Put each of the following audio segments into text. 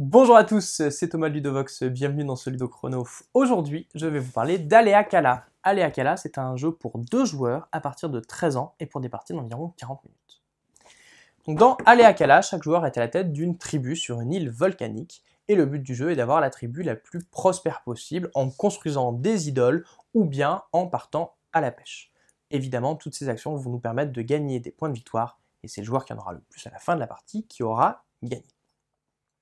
Bonjour à tous, c'est Thomas Ludovox, bienvenue dans ce Chrono. Aujourd'hui, je vais vous parler d'Aleakala. Aleakala, c'est un jeu pour deux joueurs à partir de 13 ans et pour des parties d'environ 40 minutes. dans Aleakala, chaque joueur est à la tête d'une tribu sur une île volcanique et le but du jeu est d'avoir la tribu la plus prospère possible en construisant des idoles ou bien en partant à la pêche. Évidemment, toutes ces actions vont nous permettre de gagner des points de victoire et c'est le joueur qui en aura le plus à la fin de la partie qui aura gagné.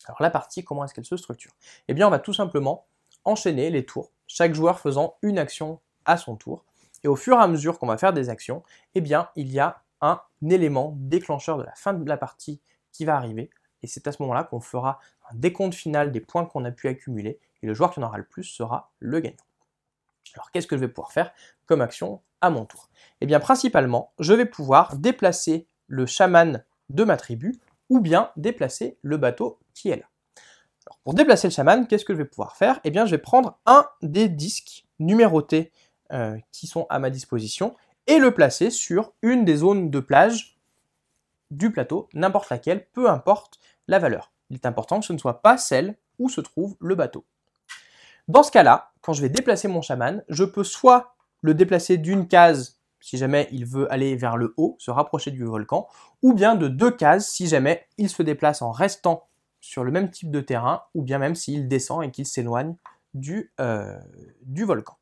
Alors la partie, comment est-ce qu'elle se structure Eh bien, on va tout simplement enchaîner les tours, chaque joueur faisant une action à son tour. Et au fur et à mesure qu'on va faire des actions, eh bien, il y a un élément déclencheur de la fin de la partie qui va arriver. Et c'est à ce moment-là qu'on fera un décompte final des points qu'on a pu accumuler. Et le joueur qui en aura le plus sera le gagnant. Alors qu'est-ce que je vais pouvoir faire comme action à mon tour Eh bien principalement, je vais pouvoir déplacer le chaman de ma tribu ou bien déplacer le bateau est pour déplacer le chaman, qu'est-ce que je vais pouvoir faire Eh bien, je vais prendre un des disques numérotés euh, qui sont à ma disposition et le placer sur une des zones de plage du plateau, n'importe laquelle, peu importe la valeur. Il est important que ce ne soit pas celle où se trouve le bateau. Dans ce cas-là, quand je vais déplacer mon chaman, je peux soit le déplacer d'une case si jamais il veut aller vers le haut, se rapprocher du volcan, ou bien de deux cases si jamais il se déplace en restant sur le même type de terrain, ou bien même s'il descend et qu'il s'éloigne du, euh, du volcan.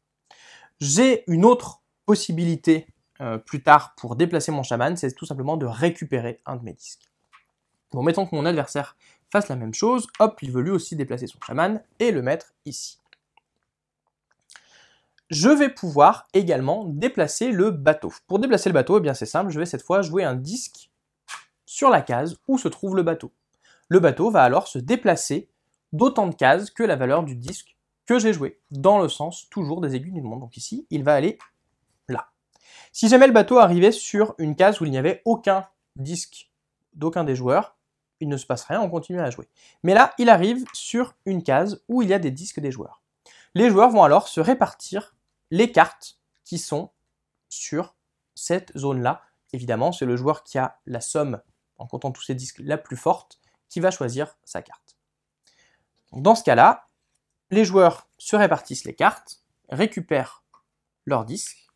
J'ai une autre possibilité euh, plus tard pour déplacer mon chaman, c'est tout simplement de récupérer un de mes disques. Bon, mettons que mon adversaire fasse la même chose, hop, il veut lui aussi déplacer son chaman et le mettre ici. Je vais pouvoir également déplacer le bateau. Pour déplacer le bateau, eh bien c'est simple, je vais cette fois jouer un disque sur la case où se trouve le bateau. Le bateau va alors se déplacer d'autant de cases que la valeur du disque que j'ai joué, dans le sens toujours des aiguilles du monde. Donc ici, il va aller là. Si jamais le bateau arrivait sur une case où il n'y avait aucun disque d'aucun des joueurs, il ne se passe rien, on continue à jouer. Mais là, il arrive sur une case où il y a des disques des joueurs. Les joueurs vont alors se répartir les cartes qui sont sur cette zone-là. Évidemment, c'est le joueur qui a la somme, en comptant tous ses disques, la plus forte, qui va choisir sa carte. dans ce cas-là, les joueurs se répartissent les cartes, récupèrent leur disque,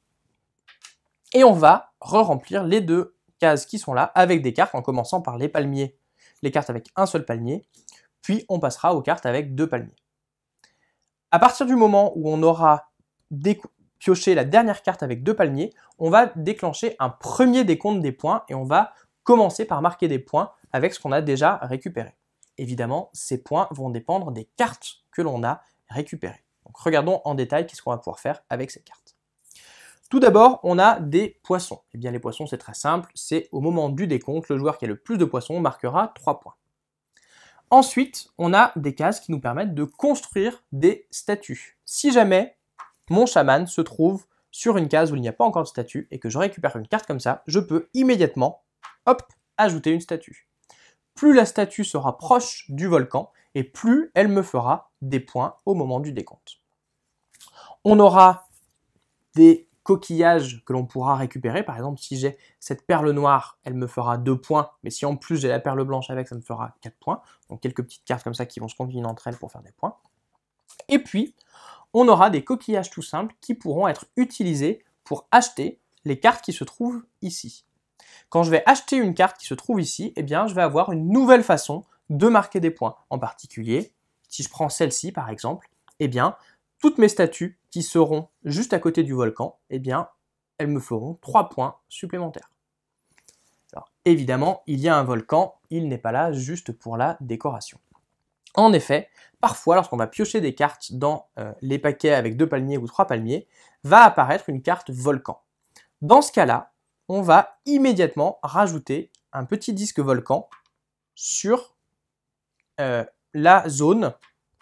et on va re-remplir les deux cases qui sont là avec des cartes, en commençant par les palmiers, les cartes avec un seul palmier, puis on passera aux cartes avec deux palmiers. À partir du moment où on aura pioché la dernière carte avec deux palmiers, on va déclencher un premier décompte des points et on va commencer par marquer des points avec ce qu'on a déjà récupéré. Évidemment, ces points vont dépendre des cartes que l'on a récupérées. Donc regardons en détail ce qu'on va pouvoir faire avec ces cartes. Tout d'abord, on a des poissons. Eh bien, les poissons, c'est très simple. C'est au moment du décompte, le joueur qui a le plus de poissons marquera 3 points. Ensuite, on a des cases qui nous permettent de construire des statues. Si jamais mon chaman se trouve sur une case où il n'y a pas encore de statue et que je récupère une carte comme ça, je peux immédiatement hop, ajouter une statue. Plus la statue sera proche du volcan, et plus elle me fera des points au moment du décompte. On aura des coquillages que l'on pourra récupérer. Par exemple, si j'ai cette perle noire, elle me fera deux points, mais si en plus j'ai la perle blanche avec, ça me fera quatre points. Donc quelques petites cartes comme ça qui vont se combiner entre elles pour faire des points. Et puis, on aura des coquillages tout simples qui pourront être utilisés pour acheter les cartes qui se trouvent ici. Quand je vais acheter une carte qui se trouve ici, eh bien, je vais avoir une nouvelle façon de marquer des points. En particulier, si je prends celle-ci par exemple, eh bien, toutes mes statues qui seront juste à côté du volcan, eh bien, elles me feront 3 points supplémentaires. Alors, évidemment, il y a un volcan, il n'est pas là juste pour la décoration. En effet, parfois, lorsqu'on va piocher des cartes dans euh, les paquets avec deux palmiers ou trois palmiers, va apparaître une carte volcan. Dans ce cas-là, on va immédiatement rajouter un petit disque volcan sur euh, la zone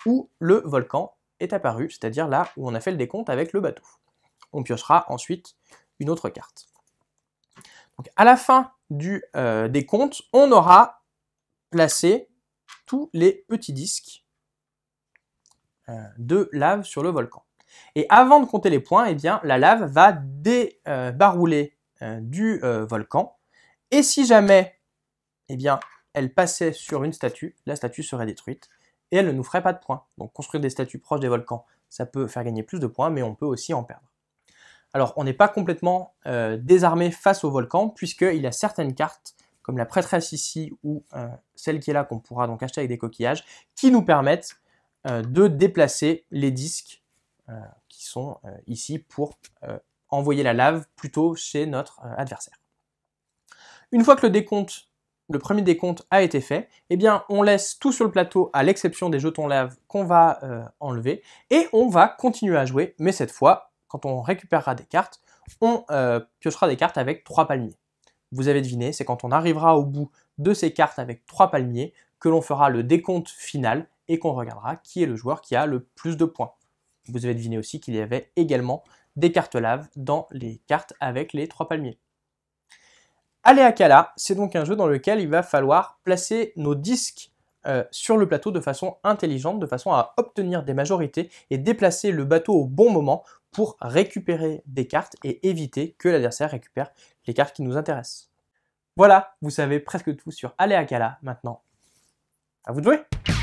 où le volcan est apparu, c'est-à-dire là où on a fait le décompte avec le bateau. On piochera ensuite une autre carte. Donc à la fin du euh, décompte, on aura placé tous les petits disques euh, de lave sur le volcan. Et avant de compter les points, eh bien, la lave va débarrouler. Euh, du euh, volcan. Et si jamais, eh bien, elle passait sur une statue, la statue serait détruite et elle ne nous ferait pas de points. Donc construire des statues proches des volcans, ça peut faire gagner plus de points, mais on peut aussi en perdre. Alors on n'est pas complètement euh, désarmé face au volcan, puisqu'il a certaines cartes, comme la prêtresse ici ou celle qui est là qu'on pourra donc acheter avec des coquillages, qui nous permettent de déplacer les disques qui sont ici pour envoyer la lave plutôt chez notre euh, adversaire. Une fois que le décompte, le premier décompte a été fait, eh bien on laisse tout sur le plateau à l'exception des jetons lave qu'on va euh, enlever et on va continuer à jouer, mais cette fois, quand on récupérera des cartes, on euh, piochera des cartes avec trois palmiers. Vous avez deviné, c'est quand on arrivera au bout de ces cartes avec trois palmiers que l'on fera le décompte final et qu'on regardera qui est le joueur qui a le plus de points. Vous avez deviné aussi qu'il y avait également des cartes laves dans les cartes avec les trois palmiers. Cala, c'est donc un jeu dans lequel il va falloir placer nos disques euh, sur le plateau de façon intelligente, de façon à obtenir des majorités et déplacer le bateau au bon moment pour récupérer des cartes et éviter que l'adversaire récupère les cartes qui nous intéressent. Voilà, vous savez presque tout sur Cala maintenant. À vous de jouer